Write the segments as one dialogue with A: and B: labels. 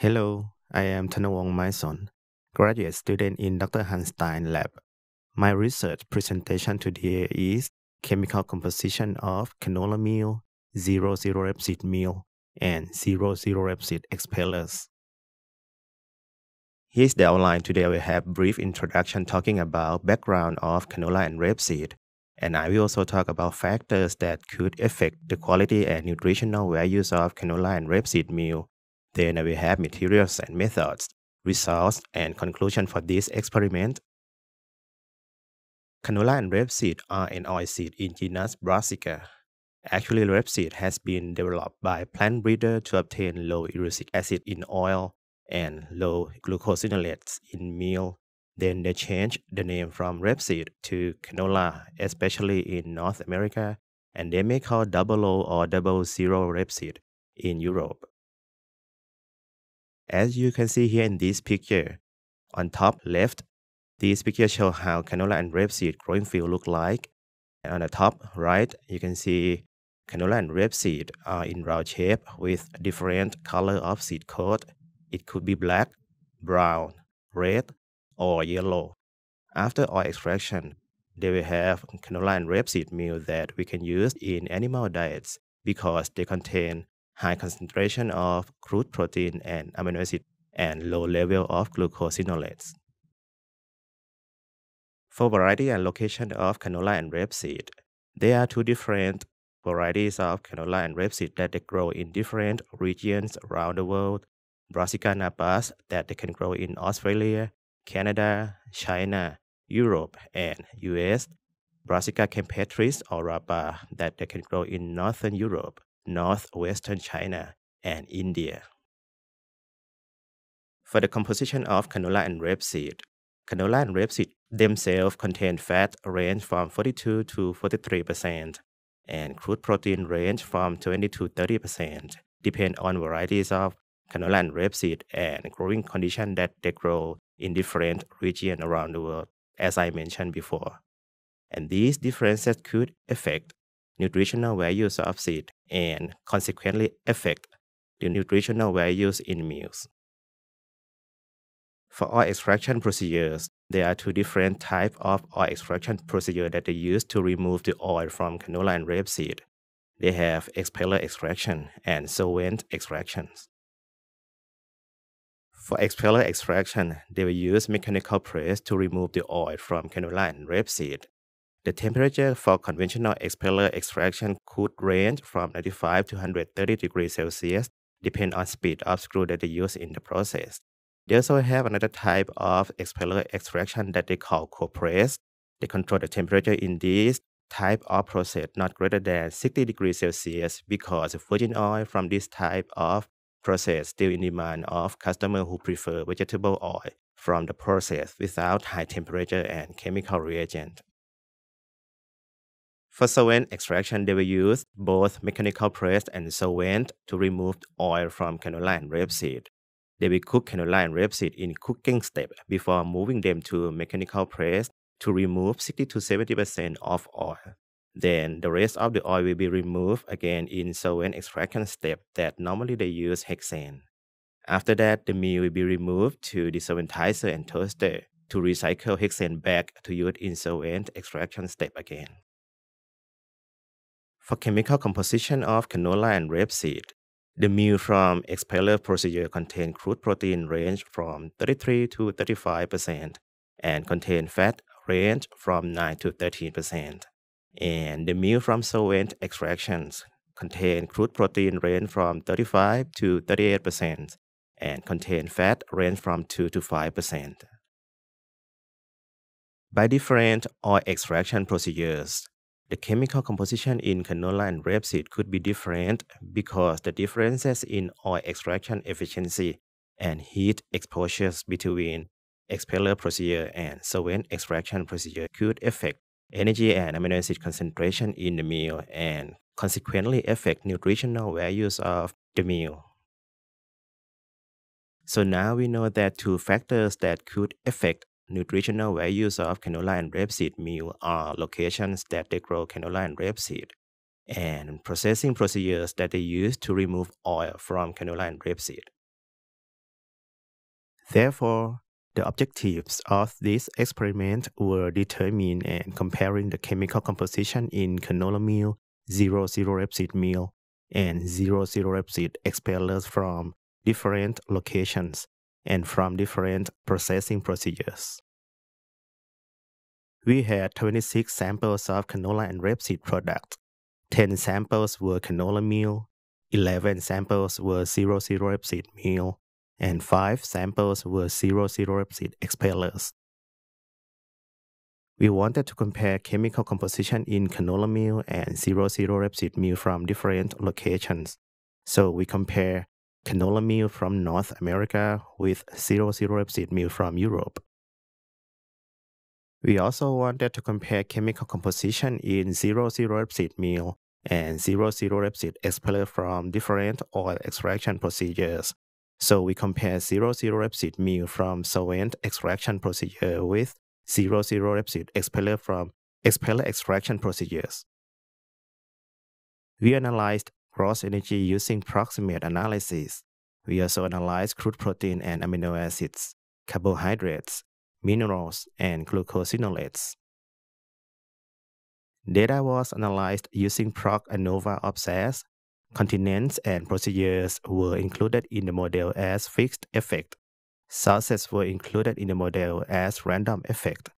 A: Hello, I am Thanawong Maison, graduate student in Dr. Hanstein Lab. My research presentation today is chemical composition of canola meal, 00-rapeseed meal, and 00-rapeseed expellers. Here's the outline. Today we have brief introduction talking about background of canola and rapeseed, and I will also talk about factors that could affect the quality and nutritional values of canola and rapeseed meal then I will have materials and methods, results and conclusion for this experiment. Canola and rapeseed are an oilseed in genus Brassica. Actually, rapeseed has been developed by plant breeder to obtain low erucic acid in oil and low glucosinolates in meal. Then they changed the name from rapeseed to canola, especially in North America, and they may call double O or double zero rapeseed in Europe. As you can see here in this picture, on top left, this picture shows how canola and rapeseed growing field look like. And on the top right, you can see canola and rapeseed are in round shape with different color of seed coat. It could be black, brown, red, or yellow. After oil extraction, they will have canola and rapeseed meal that we can use in animal diets because they contain high concentration of crude protein and amino acid and low level of glucosinolates. For variety and location of canola and rapeseed, there are two different varieties of canola and rapeseed that they grow in different regions around the world. Brassica napas that they can grow in Australia, Canada, China, Europe, and US. Brassica campestris or rapa that they can grow in Northern Europe northwestern China, and India. For the composition of canola and rapeseed, canola and rapeseed themselves contain fat range from 42 to 43% and crude protein range from 20 to 30%, depend on varieties of canola and rapeseed and growing condition that they grow in different regions around the world, as I mentioned before. And these differences could affect nutritional values of seed and consequently affect the nutritional values in meals. For oil extraction procedures, there are two different types of oil extraction procedure that they use to remove the oil from canola and rapeseed. They have expeller extraction and solvent extractions. For expeller extraction, they will use mechanical press to remove the oil from canola and rapeseed the temperature for conventional expeller extraction could range from 95 to 130 degrees Celsius, depending on speed of screw that they use in the process. They also have another type of expeller extraction that they call compressed. They control the temperature in this type of process not greater than 60 degrees Celsius because virgin oil from this type of process still in demand of customers who prefer vegetable oil from the process without high temperature and chemical reagent. For solvent extraction, they will use both mechanical press and solvent to remove oil from canola and rapeseed. They will cook canola and rapeseed in cooking step before moving them to mechanical press to remove 60 to 70% of oil. Then the rest of the oil will be removed again in solvent extraction step that normally they use hexane. After that, the meal will be removed to the solventizer and toaster to recycle hexane back to use in solvent extraction step again for chemical composition of canola and rapeseed. The meal from expeller procedure contain crude protein range from 33 to 35% and contain fat range from 9 to 13%. And the meal from solvent extractions contain crude protein range from 35 to 38% and contain fat range from 2 to 5%. By different oil extraction procedures, the chemical composition in canola and rapeseed could be different because the differences in oil extraction efficiency and heat exposures between expeller procedure and solvent extraction procedure could affect energy and amino acid concentration in the meal and consequently affect nutritional values of the meal. So now we know that two factors that could affect nutritional values of canola and rapeseed meal are locations that they grow canola and rapeseed and processing procedures that they use to remove oil from canola and rapeseed. Therefore, the objectives of this experiment were determined and comparing the chemical composition in canola meal, 00 rapeseed meal, and 00 rapeseed expellers from different locations and from different processing procedures. We had 26 samples of canola and rapeseed products. 10 samples were canola meal, 11 samples were 00 rapeseed meal, and 5 samples were 00 rapeseed expellers. We wanted to compare chemical composition in canola meal and 00 rapeseed meal from different locations. So we compare canola meal from North America with zero zero rapeseed meal from Europe. We also wanted to compare chemical composition in zero zero rapeseed meal and zero zero rapeseed expeller from different oil extraction procedures. So we compare zero zero rapeseed meal from solvent extraction procedure with zero zero rapeseed expeller from expeller extraction procedures. We analyzed gross energy using proximate analysis. We also analyze crude protein and amino acids, carbohydrates, minerals, and glucosinolates. Data was analyzed using PROC ANOVA Obsess, Continents and procedures were included in the model as fixed effect. Sources were included in the model as random effect.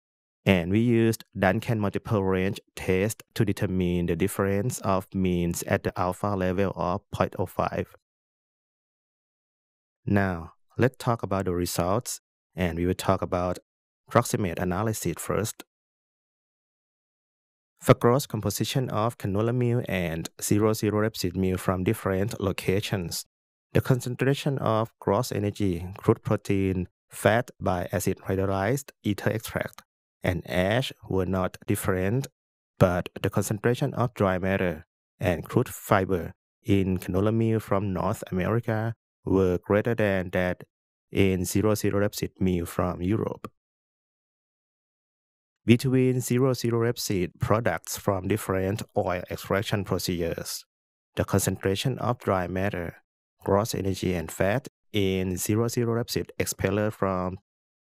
A: And we used Duncan multiple range test to determine the difference of means at the alpha level of 0.05. Now, let's talk about the results, and we will talk about proximate analysis first. For gross composition of canola meal and 00 rapeseed meal from different locations, the concentration of gross energy, crude protein, fat by acid hydrolyzed ether extract and ash were not different, but the concentration of dry matter and crude fiber in canola meal from North America were greater than that in 00 rapeseed meal from Europe. Between 00 rapeseed products from different oil extraction procedures, the concentration of dry matter, gross energy, and fat in 00 rapeseed expeller from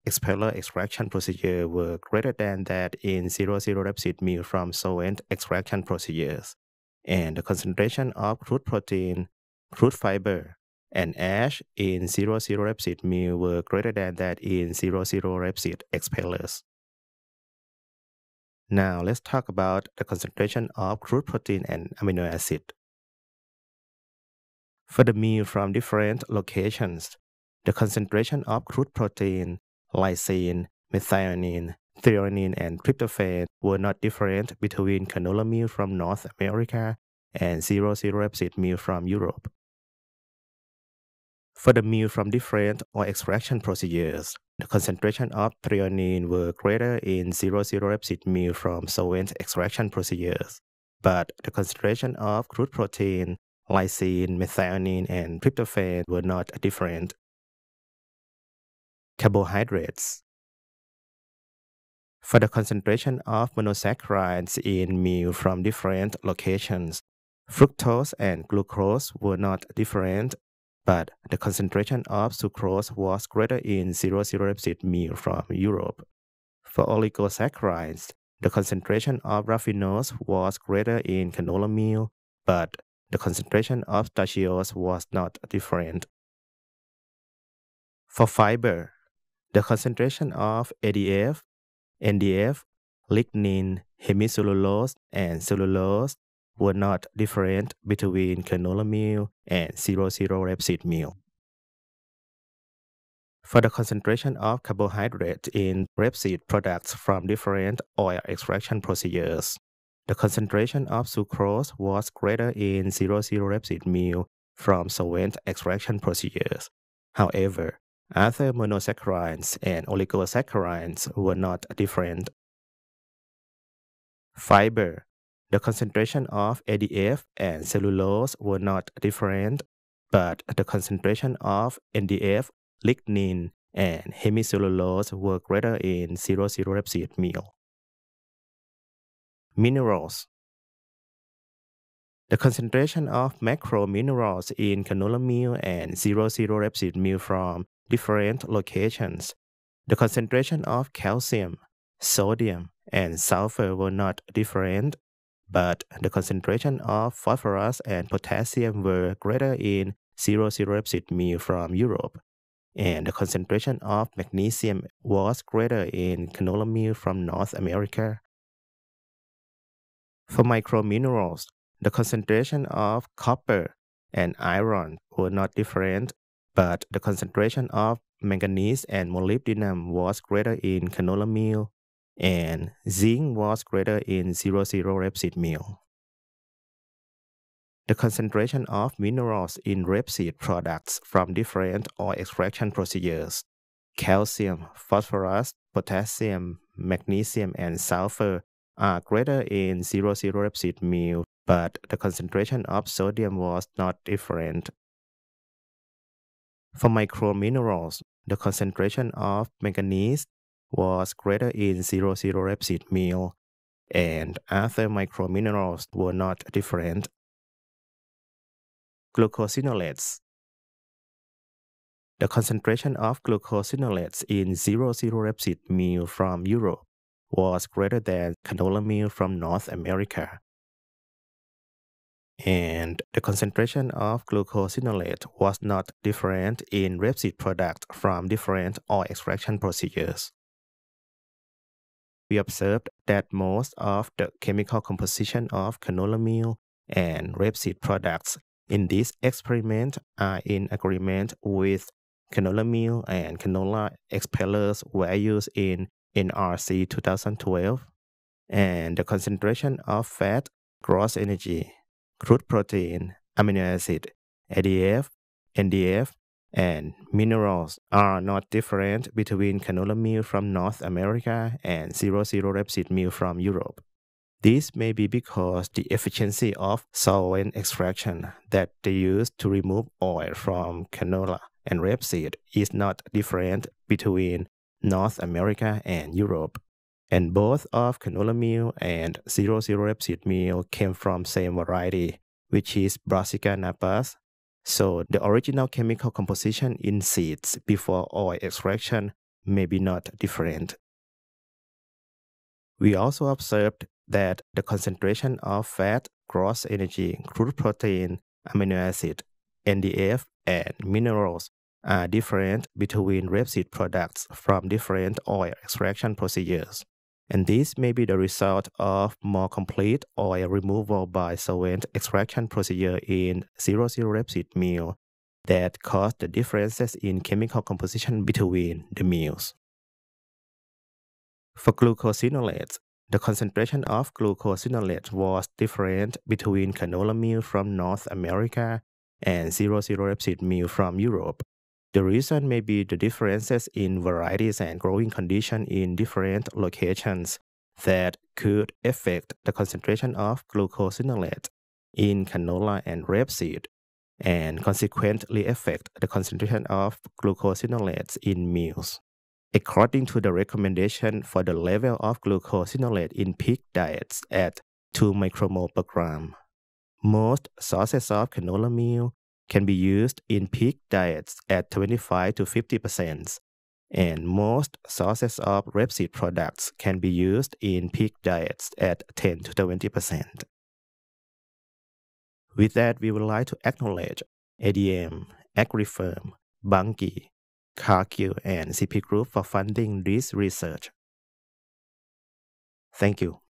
A: expeller extraction procedure were greater than that in 0 0 rapsid meal from solvent extraction procedures, and the concentration of crude protein, crude fiber, and ash in 0 0 rapsid meal were greater than that in 0 0 rapsid expellers. Now let's talk about the concentration of crude protein and amino acid. For the meal from different locations, the concentration of crude protein, lysine, methionine, threonine, and tryptophan were not different between canola meal from North America and zero rapeseed meal from Europe. For the meal from different or extraction procedures, the concentration of threonine were greater in zero rapeseed meal from solvent extraction procedures, but the concentration of crude protein, lysine, methionine, and tryptophan were not different carbohydrates. For the concentration of monosaccharides in meal from different locations, fructose and glucose were not different, but the concentration of sucrose was greater in 00 pepsid meal from Europe. For oligosaccharides, the concentration of raffinose was greater in canola meal, but the concentration of starchiose was not different. For fiber, the concentration of ADF, NDF, lignin, hemicellulose, and cellulose were not different between canola meal and 00 rapeseed meal. For the concentration of carbohydrate in rapeseed products from different oil extraction procedures, the concentration of sucrose was greater in 00 rapeseed meal from solvent extraction procedures. However, other monosaccharides and oligosaccharides were not different. Fiber. The concentration of ADF and cellulose were not different, but the concentration of NDF, lignin, and hemicellulose were greater in 00 repseed meal. Minerals The concentration of macrominerals in canola meal and 00 repseed meal from different locations, the concentration of calcium, sodium, and sulfur were not different, but the concentration of phosphorus and potassium were greater in 00 mu from Europe, and the concentration of magnesium was greater in canola from North America. For microminerals, the concentration of copper and iron were not different, but the concentration of manganese and molybdenum was greater in canola meal, and zinc was greater in 00 rapeseed meal. The concentration of minerals in rapeseed products from different oil extraction procedures calcium, phosphorus, potassium, magnesium, and sulfur are greater in 00 rapeseed meal, but the concentration of sodium was not different for microminerals, the concentration of manganese was greater in 00 rapeseed meal, and other microminerals were not different. Glucosinolates The concentration of glucosinolates in 00 rapeseed meal from Europe was greater than canola meal from North America and the concentration of glucosinolate was not different in rapeseed products from different oil extraction procedures. We observed that most of the chemical composition of canola meal and rapeseed products in this experiment are in agreement with canola meal and canola expellers were used in NRC 2012, and the concentration of fat, gross energy, crude protein, amino acid, ADF, NDF, and minerals are not different between canola meal from North America and 00 rapeseed meal from Europe. This may be because the efficiency of solvent extraction that they use to remove oil from canola and rapeseed is not different between North America and Europe and both of canola meal and zero-zero rapeseed meal came from same variety, which is Brassica napus. So the original chemical composition in seeds before oil extraction may be not different. We also observed that the concentration of fat, gross energy, crude protein, amino acid, NDF, and minerals are different between rapeseed products from different oil extraction procedures and this may be the result of more complete oil removal by solvent extraction procedure in 00 rapeseed meal that caused the differences in chemical composition between the meals. For glucosinolates, the concentration of glucosinolates was different between canola meal from North America and 00 rapeseed meal from Europe. The reason may be the differences in varieties and growing condition in different locations that could affect the concentration of glucosinolate in canola and rapeseed and consequently affect the concentration of glucosinolates in meals. According to the recommendation for the level of glucosinolate in pig diets at 2 micromole per gram, most sources of canola meal can be used in peak diets at 25 to 50 percent, and most sources of rapeseed products can be used in peak diets at 10 to 20 percent. With that, we would like to acknowledge ADM, AgriFirm, Bungie, CarQ, and CP Group for funding this research. Thank you.